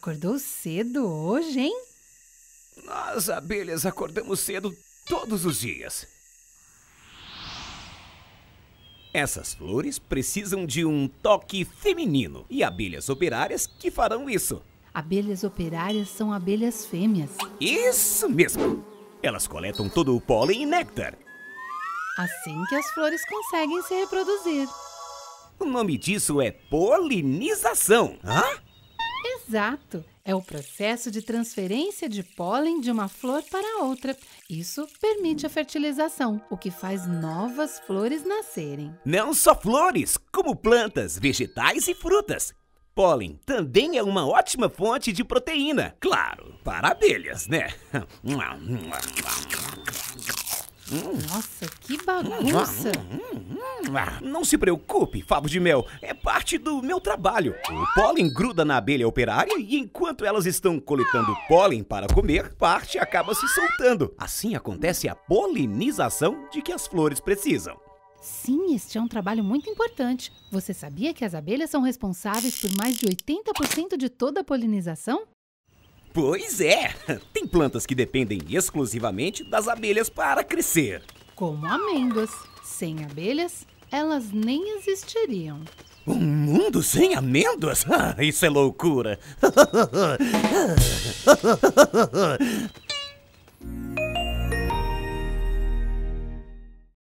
Acordou cedo hoje, hein? Nós abelhas acordamos cedo todos os dias. Essas flores precisam de um toque feminino e abelhas operárias que farão isso. Abelhas operárias são abelhas fêmeas. Isso mesmo! Elas coletam todo o pólen e néctar. Assim que as flores conseguem se reproduzir. O nome disso é polinização. Hã? Exato! É o processo de transferência de pólen de uma flor para outra. Isso permite a fertilização, o que faz novas flores nascerem. Não só flores, como plantas, vegetais e frutas. Pólen também é uma ótima fonte de proteína, claro, para abelhas, né? Hum. Nossa, que bagunça! Hum. Não se preocupe, favo de mel. É parte do meu trabalho. O pólen gruda na abelha operária e enquanto elas estão coletando pólen para comer, parte acaba se soltando. Assim acontece a polinização de que as flores precisam. Sim, este é um trabalho muito importante. Você sabia que as abelhas são responsáveis por mais de 80% de toda a polinização? Pois é! Tem plantas que dependem exclusivamente das abelhas para crescer. Como amêndoas. Sem abelhas, elas nem existiriam. Um mundo sem amêndoas? Ah, isso é loucura!